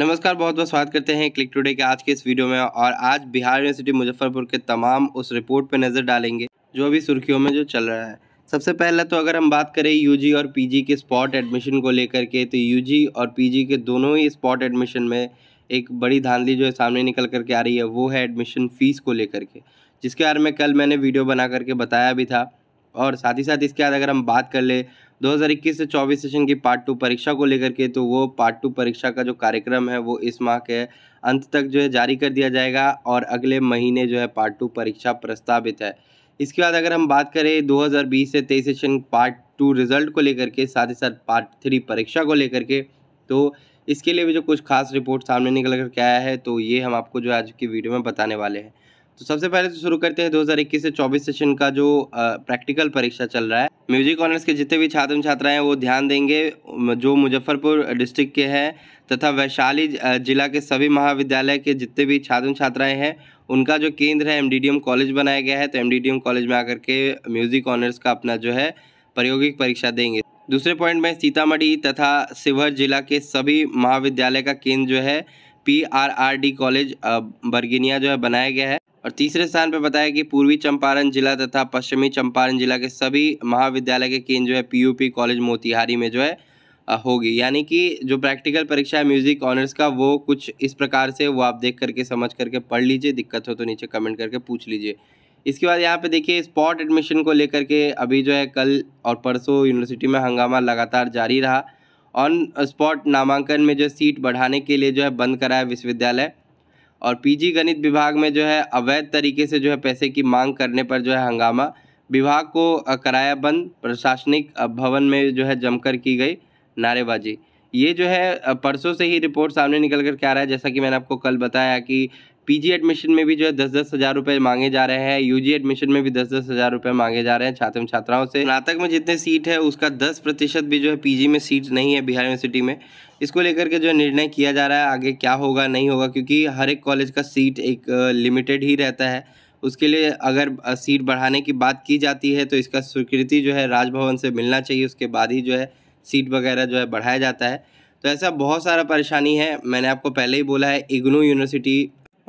नमस्कार बहुत बहुत स्वागत करते हैं क्लिक टुडे के आज के इस वीडियो में और आज बिहार यूनिवर्सिटी मुजफ्फरपुर के तमाम उस रिपोर्ट पर नज़र डालेंगे जो अभी सुर्खियों में जो चल रहा है सबसे पहले तो अगर हम बात करें यूजी और पीजी के स्पॉट एडमिशन को लेकर के तो यूजी और पीजी के दोनों ही स्पॉट एडमिशन में एक बड़ी धांधली जो है सामने निकल करके आ रही है वो है एडमिशन फ़ीस को लेकर के जिसके बारे में कल मैंने वीडियो बना करके बताया भी था और साथ ही साथ इसके बाद अगर हम बात कर ले 2021 से 24 सेशन की पार्ट टू परीक्षा को लेकर के तो वो पार्ट टू परीक्षा का जो कार्यक्रम है वो इस माह के अंत तक जो है जारी कर दिया जाएगा और अगले महीने जो है पार्ट टू परीक्षा प्रस्तावित है इसके बाद अगर हम बात करें 2020 से 23 सेशन पार्ट टू रिजल्ट को लेकर के साथ ही साथ पार्ट थ्री परीक्षा को लेकर के तो इसके लिए भी जो कुछ खास रिपोर्ट सामने निकल कर के आया है तो ये हम आपको जो आज की वीडियो में बताने वाले हैं तो सबसे पहले तो शुरू करते हैं 2021 से 24 सेशन का जो प्रैक्टिकल परीक्षा चल रहा है म्यूजिक ऑनर्स के जितने भी छात्र छात्राएं हैं वो ध्यान देंगे जो मुजफ्फरपुर डिस्ट्रिक्ट के हैं तथा वैशाली जिला के सभी महाविद्यालय के जितने भी छात्र छात्राएं हैं उनका जो केंद्र है एम कॉलेज बनाया गया है तो एम कॉलेज में आकर के म्यूजिक ऑनर्स का अपना जो है प्रायोगिक परीक्षा देंगे दूसरे पॉइंट में सीतामढ़ी तथा शिवहर जिला के सभी महाविद्यालय का केंद्र जो है P R R D college बरगिनिया जो है बनाया गया है और तीसरे स्थान पर बताया कि पूर्वी चंपारण जिला तथा पश्चिमी चंपारण जिला के सभी महाविद्यालय के केंद्र जो है पीयूपी कॉलेज मोतिहारी में जो है होगी यानी कि जो प्रैक्टिकल परीक्षा है म्यूज़िक ऑनर्स का वो कुछ इस प्रकार से वो आप देख करके समझ करके पढ़ लीजिए दिक्कत हो तो नीचे कमेंट करके पूछ लीजिए इसके बाद यहाँ पे देखिए स्पॉट एडमिशन को लेकर के अभी जो है कल और परसों यूनिवर्सिटी में हंगामा लगातार जारी रहा ऑन स्पॉट नामांकन में जो सीट बढ़ाने के लिए जो है बंद कराया विश्वविद्यालय और पीजी गणित विभाग में जो है अवैध तरीके से जो है पैसे की मांग करने पर जो है हंगामा विभाग को कराया बंद प्रशासनिक भवन में जो है जमकर की गई नारेबाजी ये जो है परसों से ही रिपोर्ट सामने निकल कर के आ रहा है जैसा कि मैंने आपको कल बताया कि पीजी एडमिशन में भी जो है दस दस हज़ार रुपये मांगे जा रहे हैं यूजी एडमिशन में भी दस दस हज़ार रुपये मांगे जा रहे हैं छात्र छात्राओं से स्नातक में जितने सीट है उसका दस प्रतिशत भी जो है पीजी में सीट नहीं है बिहार यूनिवर्सिटी में इसको लेकर के जो निर्णय किया जा रहा है आगे क्या होगा नहीं होगा क्योंकि हर एक कॉलेज का सीट एक लिमिटेड ही रहता है उसके लिए अगर सीट बढ़ाने की बात की जाती है तो इसका स्वीकृति जो है राजभवन से मिलना चाहिए उसके बाद ही जो है सीट वगैरह जो है बढ़ाया जाता है तो ऐसा बहुत सारा परेशानी है मैंने आपको पहले ही बोला है इग्नू यूनिवर्सिटी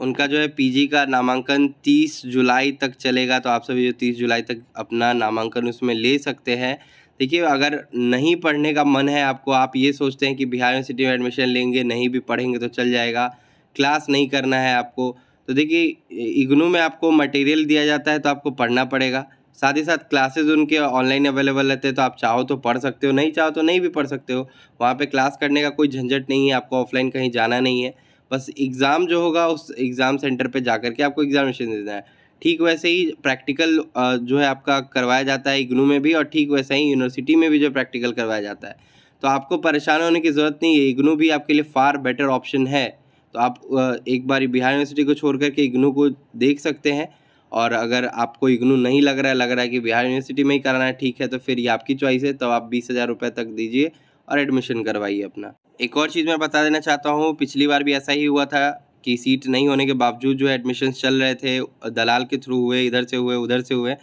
उनका जो है पीजी का नामांकन 30 जुलाई तक चलेगा तो आप सभी जो 30 जुलाई तक अपना नामांकन उसमें ले सकते हैं देखिए अगर नहीं पढ़ने का मन है आपको आप ये सोचते हैं कि बिहार यूनिवर्सिटी में एडमिशन लेंगे नहीं भी पढ़ेंगे तो चल जाएगा क्लास नहीं करना है आपको तो देखिए इग्नू में आपको मटेरियल दिया जाता है तो आपको पढ़ना पड़ेगा साथ ही साथ क्लासेज उनके ऑनलाइन अवेलेबल रहते हैं तो आप चाहो तो पढ़ सकते हो नहीं चाहो तो नहीं भी पढ़ सकते हो वहाँ पर क्लास करने का कोई झंझट नहीं है आपको ऑफलाइन कहीं जाना नहीं है बस एग्ज़ाम जो होगा उस एग्ज़ाम सेंटर पे जा कर के आपको एग्ज़ामिनेशन देना है ठीक वैसे ही प्रैक्टिकल जो है आपका करवाया जाता है इग्नू में भी और ठीक वैसे ही यूनिवर्सिटी में भी जो प्रैक्टिकल करवाया जाता है तो आपको परेशान होने की ज़रूरत नहीं है इग्नू भी आपके लिए फ़ार बेटर ऑप्शन है तो आप एक बार बिहार यूनिवर्सिटी को छोड़ करके इग्नू को देख सकते हैं और अगर आपको इग्नू नहीं लग रहा है लग रहा है कि बिहार यूनिवर्सिटी में ही कराना है ठीक है तो फिर ये आपकी चॉइस है तो आप बीस हज़ार रुपये तक दीजिए और एडमिशन करवाइए अपना एक और चीज़ मैं बता देना चाहता हूँ पिछली बार भी ऐसा ही हुआ था कि सीट नहीं होने के बावजूद जो एडमिशन चल रहे थे दलाल के थ्रू हुए इधर से हुए उधर से हुए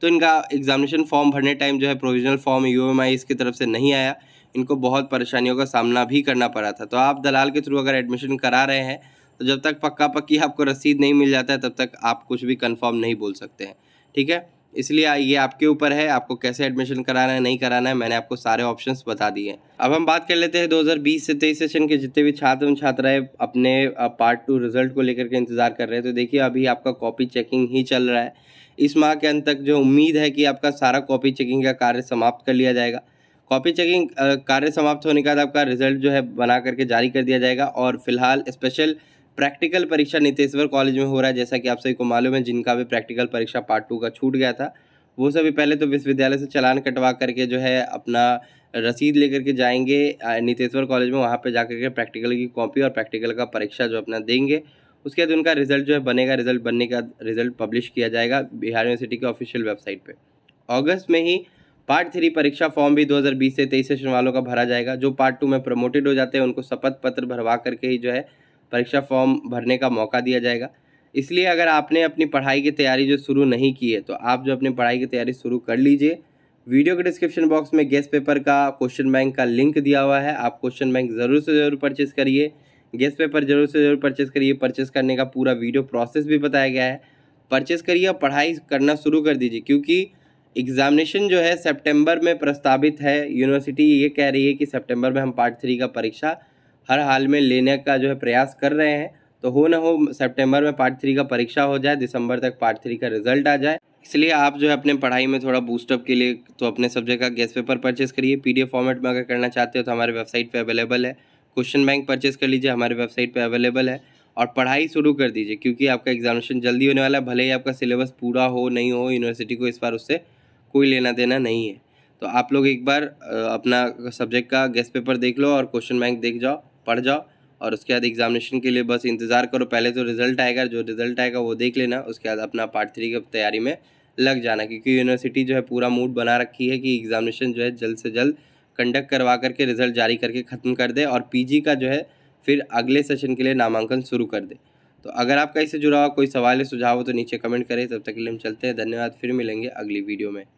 तो इनका एग्जामिनेशन फॉर्म भरने टाइम जो है provisional form U M I इसकी तरफ से नहीं आया इनको बहुत परेशानियों का सामना भी करना पड़ा था तो आप दलाल के थ्रू अगर एडमिशन करा रहे हैं तो जब तक पक्का पक्की आपको रसीद नहीं मिल जाता है तब तक आप कुछ भी कंफर्म नहीं बोल सकते हैं ठीक है इसलिए ये आपके ऊपर है आपको कैसे एडमिशन कराना है नहीं कराना है मैंने आपको सारे ऑप्शंस बता दिए अब हम बात कर लेते हैं 2020 से तेईस सेशन के जितने भी छात्र एवं छात्राएं अपने पार्ट टू रिजल्ट को लेकर के इंतज़ार कर रहे हैं तो देखिए अभी आपका कॉपी चेकिंग ही चल रहा है इस माह के अंत तक जो उम्मीद है कि आपका सारा कॉपी चेकिंग का कार्य समाप्त कर लिया जाएगा कॉपी चेकिंग कार्य समाप्त होने के बाद आपका रिजल्ट जो है बना करके जारी कर दिया जाएगा और फिलहाल स्पेशल प्रैक्टिकल परीक्षा नितेश्वर कॉलेज में हो रहा है जैसा कि आप सभी को मालूम है जिनका भी प्रैक्टिकल परीक्षा पार्ट टू का छूट गया था वो सभी पहले तो विश्वविद्यालय से चलान कटवा करके जो है अपना रसीद लेकर के जाएंगे नितेश्वर कॉलेज में वहाँ पर जा के प्रैक्टिकल की कॉपी और प्रैक्टिकल का परीक्षा जो अपना देंगे उसके बाद उनका रिजल्ट जो है बनेगा रिजल्ट बनने का रिजल्ट पब्लिश किया जाएगा बिहार यूनिवर्सिटी के ऑफिशियल वेबसाइट पर अगस्त में ही पार्ट थ्री परीक्षा फॉर्म भी 2020 से तेईस सेशन वालों का भरा जाएगा जो पार्ट टू में प्रमोटेड हो जाते हैं उनको शपथ पत्र भरवा करके ही जो है परीक्षा फॉर्म भरने का मौका दिया जाएगा इसलिए अगर आपने अपनी पढ़ाई की तैयारी जो शुरू नहीं की है तो आप जो अपनी पढ़ाई की तैयारी शुरू कर लीजिए वीडियो के डिस्क्रिप्शन बॉक्स में गेस्ट पेपर का क्वेश्चन बैंक का लिंक दिया हुआ है आप क्वेश्चन बैंक ज़रूर से ज़रूर परचेज़ करिए गेस्ट पेपर जरूर से ज़रूर परचेज़ करिए परचेस करने का पूरा वीडियो प्रोसेस भी बताया गया है परचेस करिए और पढ़ाई करना शुरू कर दीजिए क्योंकि एग्ज़ामिनेशन जो है सेप्टेम्बर में प्रस्तावित है यूनिवर्सिटी ये कह रही है कि सेप्टेम्बर में हम पार्ट थ्री का परीक्षा हर हाल में लेने का जो है प्रयास कर रहे हैं तो हो ना हो सितंबर में पार्ट थ्री का परीक्षा हो जाए दिसंबर तक पार्ट थ्री का रिजल्ट आ जाए इसलिए आप जो है अपने पढ़ाई में थोड़ा बूस्टअप के लिए तो अपने सब्जेक्ट का गेस्ट पेपर परचेस करिए पीडीएफ फॉर्मेट में अगर करना चाहते हो तो हमारे वेबसाइट पे अवेलेबल है क्वेश्चन बैंक परचेस कर लीजिए हमारे वेबसाइट पर अवेलेबल है और पढ़ाई शुरू कर दीजिए क्योंकि आपका एग्जामिनेशन जल्दी होने वाला है भले ही आपका सिलेबस पूरा हो नहीं हो यूनिवर्सिटी को इस बार उससे कोई लेना देना नहीं है तो आप लोग एक बार अपना सब्जेक्ट का गेस्ट पेपर देख लो और क्वेश्चन बैंक देख जाओ पढ़ जाओ और उसके बाद एग्जामिनेशन के लिए बस इंतज़ार करो पहले तो रिज़ल्ट आएगा जो रिज़ल्ट आएगा वो देख लेना उसके बाद अपना पार्ट थ्री की तैयारी में लग जाना क्योंकि यूनिवर्सिटी जो है पूरा मूड बना रखी है कि एग्जामिनेशन जो है जल्द से जल्द कंडक्ट करवा करके रिज़ल्ट जारी करके ख़त्म कर दे और पीजी का जो है फिर अगले सेशन के लिए नामांकन शुरू कर दे तो अगर आपका इससे जुड़ा हुआ कोई सवाल या सुझाव हो तो नीचे कमेंट करें तब तक के लिए हम चलते हैं धन्यवाद फिर मिलेंगे अगली वीडियो में